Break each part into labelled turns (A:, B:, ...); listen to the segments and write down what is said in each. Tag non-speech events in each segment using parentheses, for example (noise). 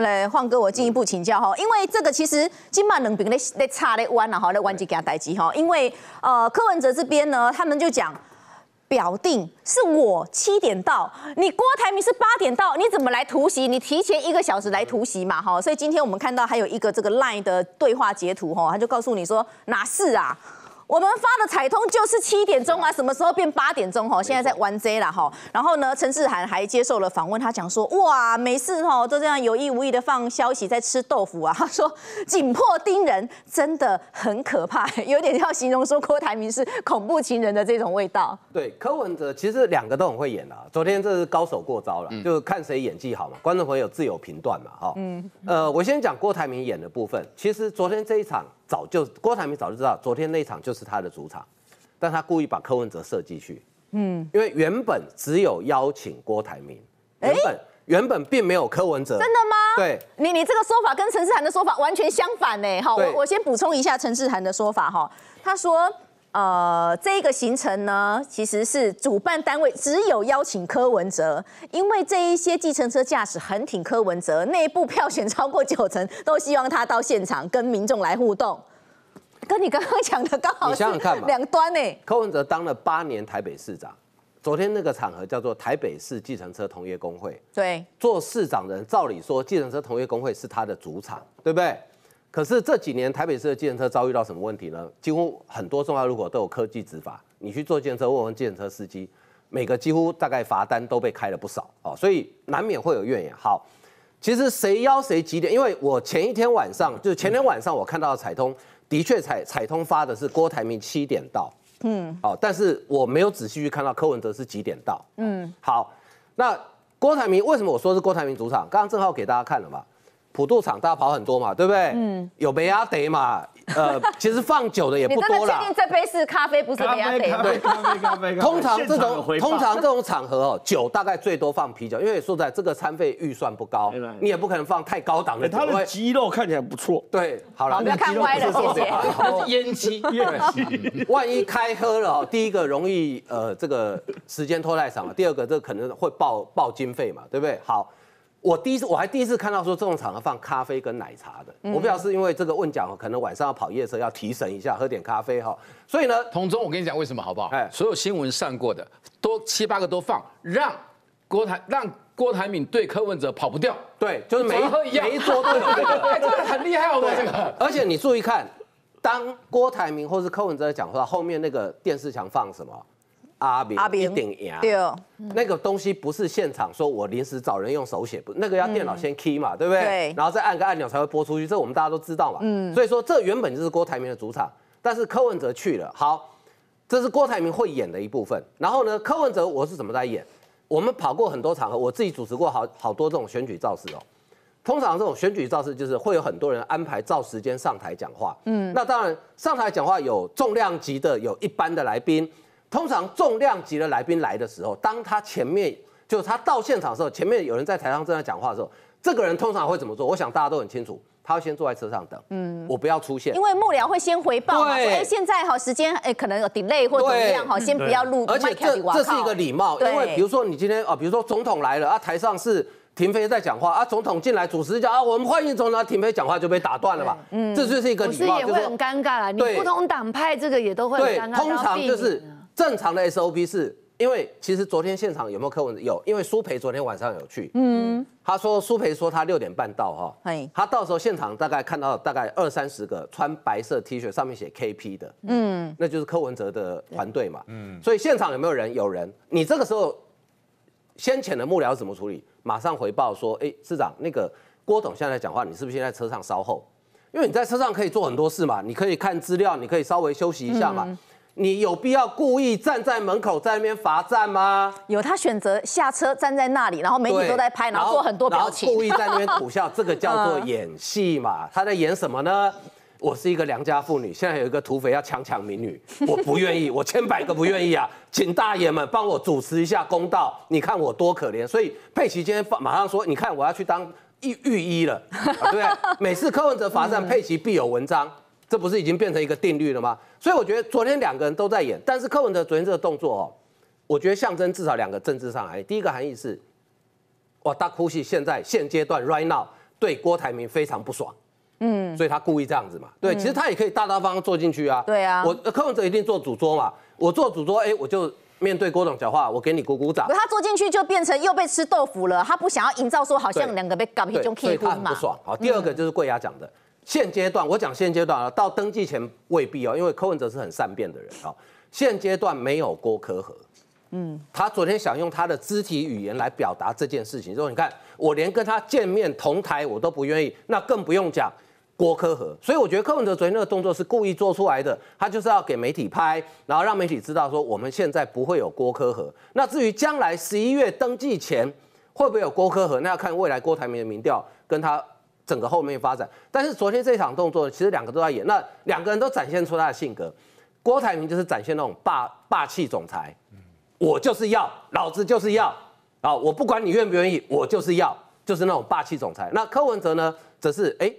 A: 来，换哥，我进一步请教哈，因为这个其实今办冷冰咧在差在弯了哈，在弯起件代机哈，因为呃柯文哲这边呢，他们就讲表定是我七点到，你郭台铭是八点到，你怎么来突袭？你提前一个小时来突袭嘛哈，所以今天我们看到还有一个这个 LINE 的对话截图哈，他就告诉你说哪是啊？我们发的彩通就是七点钟啊，什么时候变八点钟？哈，现在在玩 Z 啦，哈。然后呢，陈志涵还接受了访问，他讲说：哇，每次哈都这样有意无意的放消息，在吃豆腐啊。(laughs) 他说，紧迫盯人真的很可怕，(laughs) 有点要形容说郭台铭是恐怖情人的这种味道。
B: 对，柯文哲其实两个都很会演的。昨天这是高手过招了，就看谁演技好嘛，观众朋友自有评断嘛，哈。嗯。呃，我先讲郭台铭演的部分。其实昨天这一场。早就郭台铭早就知道，昨天那场就是他的主场，但他故意把柯文哲设计去，嗯，因为原本只有邀请郭台铭，原本原本并没有柯文哲，真的
A: 吗？对，你你这个说法跟陈志涵的说法完全相反呢，好，我我先补充一下陈志涵的说法哈，他说。呃，这个行程呢，其实是主办单位只有邀请柯文哲，因为这一些计程车驾驶很挺柯文哲，内部票选超过九成都希望他到现场跟民众来互动。跟你刚刚讲的刚好是两端呢。
B: 柯文哲当了八年台北市长，昨天那个场合叫做台北市计程车同业工会。对，做市长人照理说，计程车同业工会是他的主场，对不对？可是这几年台北市的程车遭遇到什么问题呢？几乎很多重要路口都有科技执法，你去坐电车，问问程车司机，每个几乎大概罚单都被开了不少哦，所以难免会有怨言。好，其实谁邀谁几点？因为我前一天晚上，就是前天晚上我看到彩通，的确彩彩通发的是郭台铭七点到，嗯，好，但是我没有仔细去看到柯文哲是几点到，嗯，好，那郭台铭为什么我说是郭台铭主场？刚刚正好给大家看了嘛。普渡场大家跑很多嘛，对不对？嗯。有梅阿德嘛？呃，(laughs) 其实放酒的也不多了。你真的确
A: 定这杯是咖啡不是梅阿德？对，
B: 通常这种通常这种场合哦，酒大概最多放啤酒，因为说在，这个餐费预算不高，你也不可能放太高档的。它的肌肉看起来不错。对，好了，不要看歪了，谢谢。都烟鸡，烟鸡。万一开喝了哦，第一个容易呃这个时间拖太长了，第二个这可能会爆爆经费嘛，对不对？好。我第一次，我还第一次看到说这种场合放咖啡跟奶茶的，我不知道是因为这个问奖可能晚上要跑夜车要提神一下，喝点咖啡哈。所以呢，同中我跟你讲为什么好不好？哎，所有新闻上过的都七八个都放，让郭台让郭台铭对柯文哲跑不掉。对，就是没喝一样，没做对。(laughs) 哎，这个很厉害哦，这个。而且你注意看，当郭台铭或是柯文哲讲话，后面那个电视墙放什么？阿比一定赢，那个东西不是现场说，我临时找人用手写，不那个要电脑先 key 嘛，对不对？对，然后再按个按钮才会播出去，这我们大家都知道嘛。嗯，所以说这原本就是郭台铭的主场，但是柯文哲去了，好，这是郭台铭会演的一部分。然后呢，柯文哲我是怎么在演？我们跑过很多场合，我自己主持过好好多这种选举造势哦。通常这种选举造势就是会有很多人安排照时间上台讲话。嗯，那当然上台讲话有重量级的，有一般的来宾。通常重量级的来宾来的时候，当他前面就是他到现场的时候，前面有人在台上正在讲话的时候，这个人通常会怎么做？我想大家都很清楚，他先坐在车上等。嗯，我不要出现，因
A: 为幕僚会先回报嘛。哎，现在哈时间哎可能有 delay 或怎么样哈，先不要录。而且这这是一个礼貌，因为比如
B: 说你今天啊，比如说总统来了啊，台上是停飞在讲话啊，总统进来主持一下啊，我们欢迎总统停飞讲话就被打断了吧？嗯，这就是一个礼貌，就是很
A: 尴尬了。你不同党派这个也都会尬。通常就是。
B: 正常的 SOP 是，因为其实昨天现场有没有柯文哲？有，因为苏培昨天晚上有去。嗯，他说苏培说他六点半到哈。他到时候现场大概看到大概二三十个穿白色 T 恤上面写 KP 的。嗯，那就是柯文哲的团队嘛。嗯，所以现场有没有人？有人。你这个时候先遣的幕僚怎么处理？马上回报说，哎，市长那个郭董现在讲话，你是不是现在车上稍后？因为你在车上可以做很多事嘛，你可以看资料，你可以稍微休息一下嘛。你有必要故意站在门口在那边罚站吗？
A: 有，他选择下车站在那里，然后美女都在拍，然后做很多表情，故意在那边苦笑，
B: 这个叫做 (laughs) 演戏嘛？他在演什么呢？我是一个良家妇女，现在有一个土匪要强抢民女，我不愿意，(laughs) 我千百个不愿意啊！请大爷们帮我主持一下公道，你看我多可怜。所以佩奇今天马上说，你看我要去当御御医了。对，(laughs) 每次柯文哲罚站，佩奇必有文章。这不是已经变成一个定律了吗？所以我觉得昨天两个人都在演，但是柯文哲昨天这个动作哦，我觉得象征至少两个政治上含义。第一个含义是，哇，大哭戏现在现阶段 right now 对郭台铭非常不爽，嗯，所以他故意这样子嘛。对，其实他也可以大大方方坐进去啊。对啊，我柯文哲一定坐主桌嘛，我坐主桌，哎，我就面对郭总讲话，我给你鼓鼓掌。可他
A: 坐进去就变成又被吃豆腐了，他不想要营造说好像两个被搞那种气氛嘛。所以他不
B: 爽。好，第二个就是桂雅讲的。现阶段我讲现阶段啊，到登记前未必哦，因为柯文哲是很善变的人啊。现阶段没有郭柯和，嗯，他昨天想用他的肢体语言来表达这件事情，说你看我连跟他见面同台我都不愿意，那更不用讲郭柯和。所以我觉得柯文哲昨天那个动作是故意做出来的，他就是要给媒体拍，然后让媒体知道说我们现在不会有郭柯和。那至于将来十一月登记前会不会有郭柯和，那要看未来郭台铭的民调跟他。整个后面发展，但是昨天这场动作其实两个都在演，那两个人都展现出他的性格。郭台铭就是展现那种霸霸气总裁，我就是要，老子就是要啊，我不管你愿不愿意，我就是要，就是那种霸气总裁。那柯文哲呢，则是哎，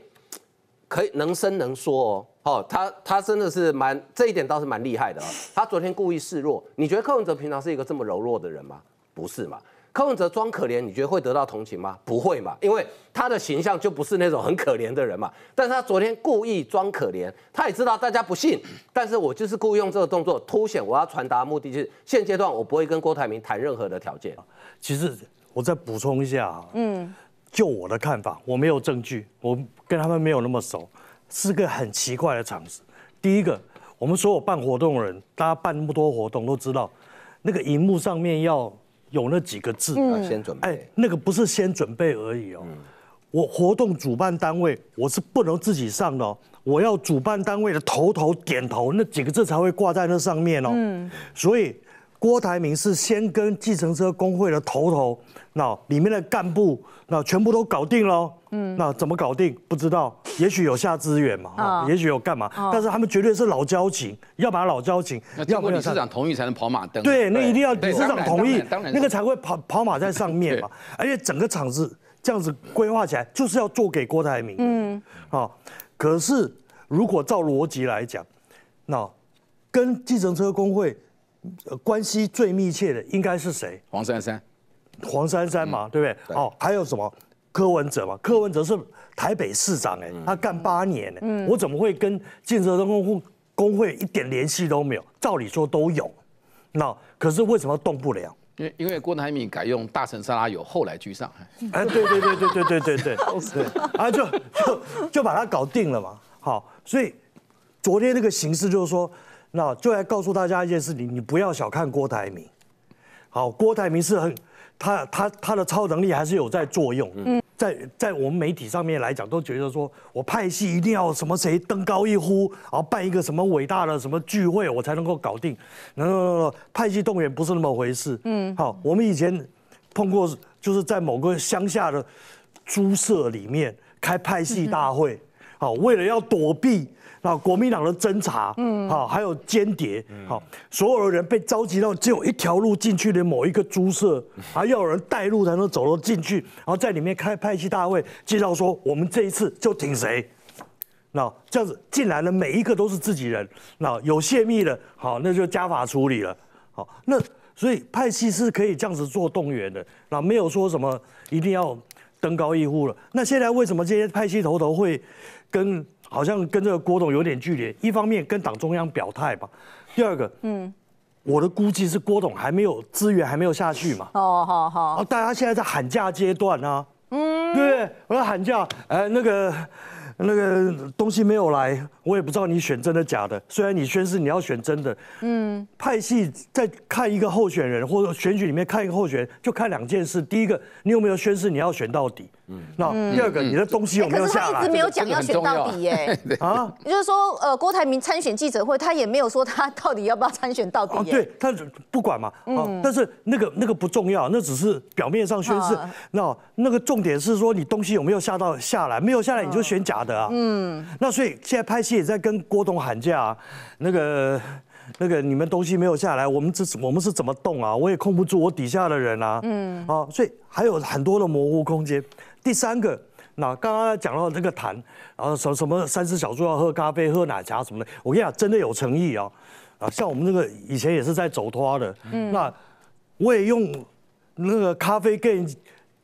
B: 可以能伸能缩哦，哦，他他真的是蛮这一点倒是蛮厉害的。他昨天故意示弱，你觉得柯文哲平常是一个这么柔弱的人吗？不是嘛。柯文哲装可怜，你觉得会得到同情吗？不会嘛，因为他的形象就不是那种很可怜的人嘛。但是他昨天故意装可怜，他也知道大家不信，但是我就是故意用这个动作凸显我要传达目的，就是现阶段我不会跟郭台铭谈任
C: 何的条件。其实我再补充一下，嗯，就我的看法，我没有证据，我跟他们没有那么熟，是个很奇怪的场子。第一个，我们所有办活动的人，大家办多活动都知道，那个荧幕上面要。有那几个字，先准备。哎，那个不是先准备而已哦，我活动主办单位我是不能自己上的，我要主办单位的头头点头，那几个字才会挂在那上面哦。嗯，所以。郭台铭是先跟计程车工会的头头，那里面的干部，那全部都搞定了。嗯，那怎么搞定？不知道，也许有下资源嘛，啊，也许有干嘛？但是他们绝对是老交情，要把老交情。要经过理事长同意才能跑马灯。对，那一定要理事长同意，那个才会跑跑马在上面嘛。而且整个厂子这样子规划起来，就是要做给郭台铭。嗯，啊，可是如果照逻辑来讲，那跟计程车工会。关系最密切的应该是谁？黄珊珊，黄珊珊嘛，对不对？哦，还有什么柯文哲嘛？柯文哲是台北市长，哎，他干八年，嗯，我怎么会跟建设工会工会一点联系都没有？照理说都有，那可是为什么动不了？
A: 因
B: 因为郭台铭改用大城沙拉油，后来居上，哎，对对对对对
C: 对对 (laughs) 对，啊，就就就把他搞定了嘛，好，所以昨天那个形势就是说。那就来告诉大家一件事情：，你不要小看郭台铭。好，郭台铭是很，他他他的超能力还是有在作用。嗯，在在我们媒体上面来讲，都觉得说我派系一定要什么谁登高一呼，然后办一个什么伟大的什么聚会，我才能够搞定。然后派系动员不是那么回事。嗯，好，我们以前碰过，就是在某个乡下的猪舍里面开派系大会。好，为了要躲避那国民党的侦查，嗯，好，还有间谍，好，所有的人被召集到只有一条路进去的某一个租舍，(laughs) 啊，要有人带路才能走到进去，然后在里面开派系大会，介绍说我们这一次就挺谁，那这样子进来的每一个都是自己人，那有泄密了，好，那就加法处理了，好，那所以派系是可以这样子做动员的，那没有说什么一定要登高一呼了。那现在为什么这些派系头头会？跟好像跟这个郭董有点距离，一方面跟党中央表态吧，第二个，嗯，我的估计是郭董还没有资源还没有下去嘛，
A: 哦，好好，
C: 大家现在在喊价阶段呢，
A: 嗯，对不
C: 对？我要喊价，哎，那个那个东西没有来，我也不知道你选真的假的，虽然你宣誓你要选真的，嗯，派系在看一个候选人或者选举里面看一个候选，就看两件事，第一个，你有没有宣誓你要选到底？那第二个，你的东西有没有下来？可是他一直没有讲要选到底耶，(laughs) 啊，
A: 也就是说，呃，郭台铭参选记者会，他也没有说他到底要不要参选到底。对，
C: 他不管嘛，啊，但是那个那个不重要，那只是表面上宣誓。那那个重点是说，你东西有没有下到下来？没有下来，你就选假的啊。嗯，那所以现在拍戏也在跟郭董喊价，那个那个你们东西没有下来，我们这我们是怎么动啊？我也控不住我底下的人啊。嗯，啊，所以还有很多的模糊空间。第三个，那刚刚讲到那个谈，然后什什么三只小猪要喝咖啡、喝奶茶什么的，我跟你讲，真的有诚意啊！啊，像我们那个以前也是在走脱的，嗯，那我也用那个咖啡跟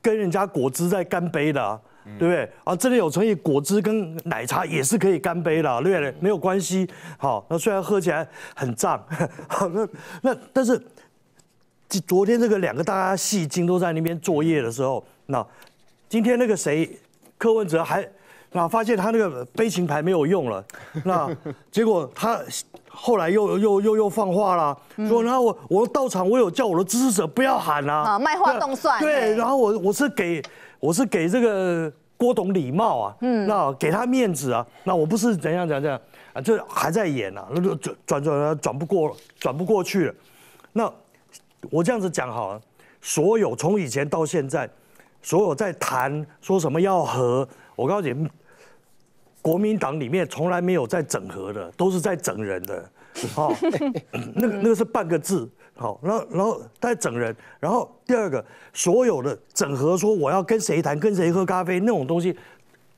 C: 跟人家果汁在干杯的，对不对？啊，真的有诚意，果汁跟奶茶也是可以干杯的，对不对？没有关系，好，那虽然喝起来很胀，(laughs) 好，那那但是昨天这个两个大家戏精都在那边作业的时候，那。今天那个谁，柯文哲还，那发现他那个悲情牌没有用了，那结果他后来又又又又放话了，说然后我我到场我有叫我的支持者不要喊啊，卖话动算，对，然后我我是给我是给这个郭董礼貌啊，那给他面子啊，那我不是怎样怎样啊，就还在演啊，转转转转不过转不过去了，那我这样子讲好了，所有从以前到现在。所有在谈说什么要和我告诉你，国民党里面从来没有在整合的，都是在整人的。好，(laughs) 那个那个是半个字。好，然后然后在整人。然后第二个，所有的整合说我要跟谁谈，跟谁喝咖啡那种东西，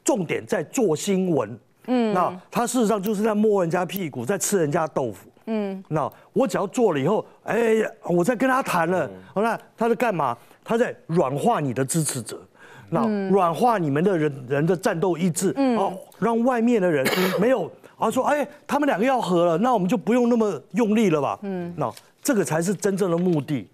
C: 重点在做新闻。嗯，那他事实上就是在摸人家屁股，在吃人家豆腐。嗯，那我只要做了以后，哎呀，我在跟他谈了。好那他在干嘛？他在软化你的支持者，那软化你们的人人的战斗意志，哦，让外面的人没有啊说，哎，他们两个要和了，那我们就不用那么用力了吧？嗯，那这个才是真正的目的。